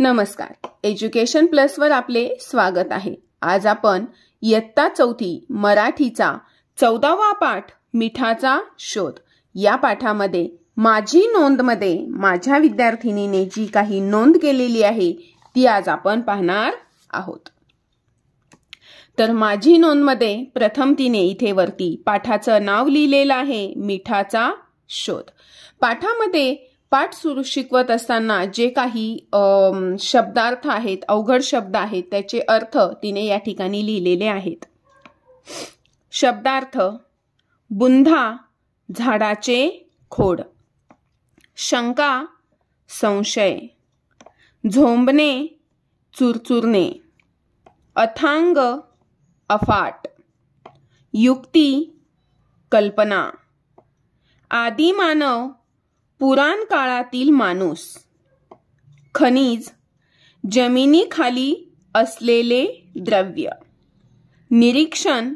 नमस्कार एज्युकेशन प्लसवर आपले स्वागत आहे आज आपण इयत्ता चौथी मराठीचा चौदावा पाठ मिठाचा शोध या पाठामध्ये माझी नोंदमध्ये माझ्या विद्यार्थिनीने जी काही नोंद केलेली आहे ती आज आपण पाहणार आहोत तर माझी नोंदमध्ये प्रथम तिने इथे वरती पाठाचं नाव लिहिलेलं आहे मिठाचा शोध पाठामध्ये पाठ सुरू शिकवत असताना जे काही शब्दार्थ आहेत अवघड शब्द आहेत त्याचे अर्थ तिने या ठिकाणी लिहिलेले आहेत शब्दार्थ बुंधा झाडाचे खोड शंका संशय झोंबणे चुरचुरणे अथांग अफाट युक्ती कल्पना आदिमानव पुराण काळातील माणूस खनिज जमिनीखाली असलेले द्रव्य निरीक्षण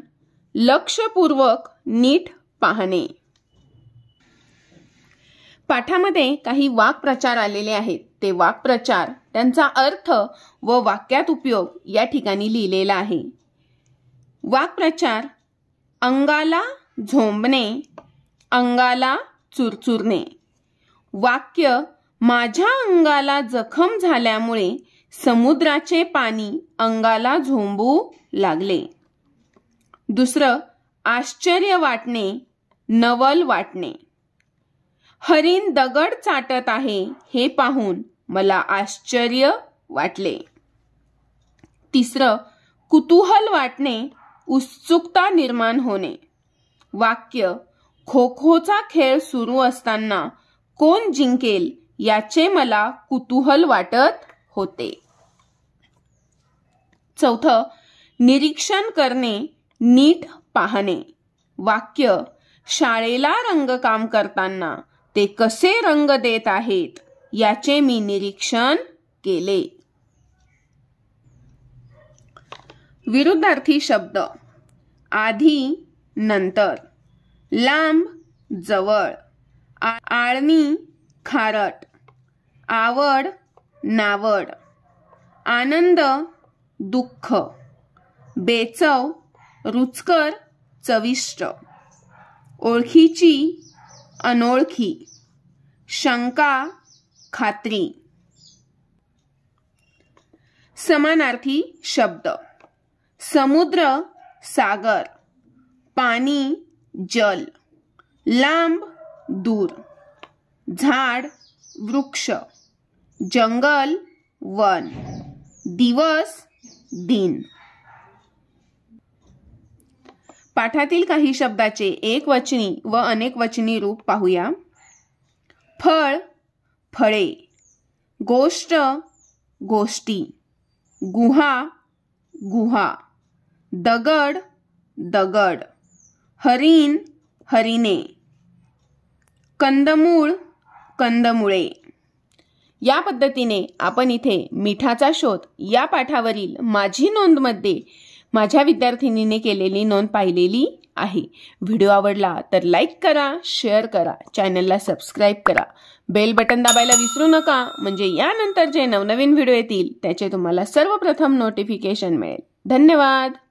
लक्षपूर्वक नीट पाहणे पाठामध्ये काही वाक्प्रचार आलेले आहेत ते वाक्प्रचार त्यांचा अर्थ व वाक्यात उपयोग या ठिकाणी लिहिलेला आहे वाक्प्रचार अंगाला झोंबणे अंगाला चुरचुरणे वाक्य माझ्या अंगाला जखम झाल्यामुळे समुद्राचे पाणी अंगाला झोंबू लागले दुसरं आश्चर्य वाटणे नवल वाटणे हरिण दगड चाटत आहे हे पाहून मला आश्चर्य वाटले तिसरं कुतूहल वाटणे उत्सुकता निर्माण होणे वाक्य खो खोचा खेळ सुरू असताना कोण जिंकेल याचे मला कुतूहल वाटत होते चौथ निरीक्षण करणे नीट पाहणे वाक्य शाळेला रंगकाम करताना ते कसे रंग देत आहेत याचे मी निरीक्षण केले विरुद्धार्थी शब्द आधी नंतर लांब जवळ आळणी खारट आवड नावड आनंद दुःख बेचव रुचकर चविष्ट ओळखीची अनोळखी शंका खात्री समानार्थी शब्द समुद्र सागर पाणी जल लांब दूर झाड वृक्ष जंगल वन दिवस दिन पाठातील काही शब्दाचे एक वचनी व अनेक वचनी रूप पाहूया फळ फळे गोष्ट गोष्टी गुहा गुहा दगड दगड हरिण हरिणे कंदमूळ कंदमुळे या पद्धतीने आपण इथे मिठाचा शोध या पाठावरील माझी नोंदमध्ये माझ्या विद्यार्थिनीने केलेली नोंद पाहिलेली आहे व्हिडिओ आवडला तर लाईक करा शेअर करा चॅनलला सबस्क्राईब करा बेल बटन दाबायला विसरू नका म्हणजे यानंतर जे नवनवीन व्हिडिओ येतील त्याचे तुम्हाला सर्वप्रथम नोटिफिकेशन मिळेल धन्यवाद